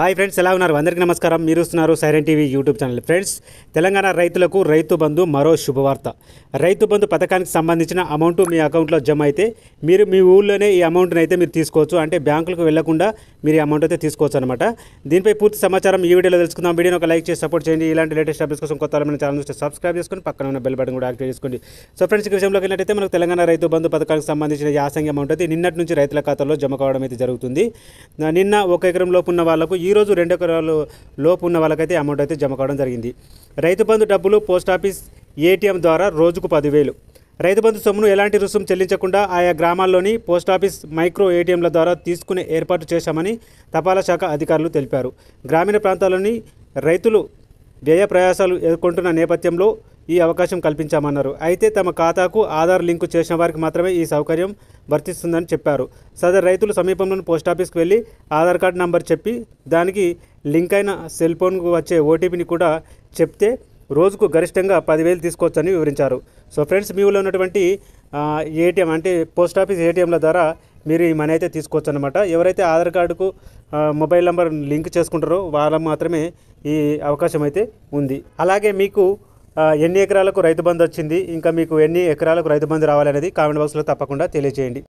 hi friends ఎలా ఉన్నారు అందరికీ నమస్కారం మీరు వస్తున్నారు siren TV YouTube channel friends Telangana రైతులకు రైతు బంధు మరో శుభవార్త రైతు బంధు పథకానికి సంబంధించిన అమౌంట్ మీ అకౌంట్లో జమ అయితే మీరు మీ ఊళ్ళోనే ఈ అమౌంట్ని అయితే మీరు తీసుకోవచ్చు అంటే బ్యాంకులకు వెళ్లకుండా మీరు ఈ అమౌంట్ అయితే తీసుకోవచ్చు అనమాట దీనిపై పూర్తి సమాచారం ఈ వీడియోలో తెలుసుకుందాం వీడియోని ఒక లైక్ చేసి సపోర్ట్ చేయండి ఇలాంటి లేటెస్ట్ అప్డేట్స్ కోసం కొత్త మన ఛానల్ చూస్తే సబ్స్క్రైబ్ చేసుకొని పక్కన ఉన్న బెల్ బటన్ కూడా యాక్టివేట్ చేసుకోండి సో ఫ్రెండ్స్ ఈ విషయంలో వెళ్ళినట్టయితే మనకు తెలంగాణ రైతు బంధు పథకానికి సంబంధించిన యాసంగి అమౌంట్ అయితే నిన్నటి నుంచి రైతుల ఖాతాలో జమ కావడం అయితే జరుగుతుంది నిన్న ఒక ఎకరం లోపు ఉన్న వాళ్లకు ఈరోజు రెండు ఎకరాలు లోపు ఉన్న వాళ్ళకైతే అమౌంట్ అయితే జమ కావడం జరిగింది రైతు బంధు డబ్బులు పోస్టాఫీస్ ఏటీఎం ద్వారా రోజుకు పదివేలు రైతు బంధు సొమ్మును ఎలాంటి రుసుము చెల్లించకుండా ఆయా గ్రామాల్లోని పోస్టాఫీస్ మైక్రో ఏటీఎంల ద్వారా తీసుకునే ఏర్పాటు చేశామని తపాలా శాఖ అధికారులు తెలిపారు గ్రామీణ ప్రాంతాల్లోని రైతులు వ్యయ ప్రయాసాలు ఎదుర్కొంటున్న నేపథ్యంలో ఈ అవకాశం కల్పించామన్నారు అయితే తమ ఖాతాకు ఆధార్ లింకు చేసిన వారికి మాత్రమే ఈ సౌకర్యం వర్తిస్తుందని చెప్పారు సదర్ రైతులు సమీపంలోని పోస్టాఫీస్కి వెళ్ళి ఆధార్ కార్డు నంబర్ చెప్పి దానికి లింక్ అయిన సెల్ ఫోన్కు వచ్చే ఓటీపీని కూడా చెప్తే రోజుకు గరిష్టంగా పదివేలు తీసుకోవచ్చని వివరించారు సో ఫ్రెండ్స్ మీ ఊళ్ళో ఉన్నటువంటి ఏటీఎం అంటే పోస్ట్ ఆఫీస్ ఏటీఎంల ద్వారా మీరు ఈ మనీ అయితే తీసుకోవచ్చు అనమాట ఎవరైతే ఆధార్ కార్డుకు మొబైల్ నెంబర్ లింక్ చేసుకుంటారో వాళ్ళ మాత్రమే ఈ అవకాశం అయితే ఉంది అలాగే మీకు ఎన్ని ఎకరాలకు రైతు బంధు వచ్చింది ఇంకా మీకు ఎన్ని ఎకరాలకు రైతు బంధు రావాలనేది కామెంట్ బాక్స్లో తప్పకుండా తెలియజేయండి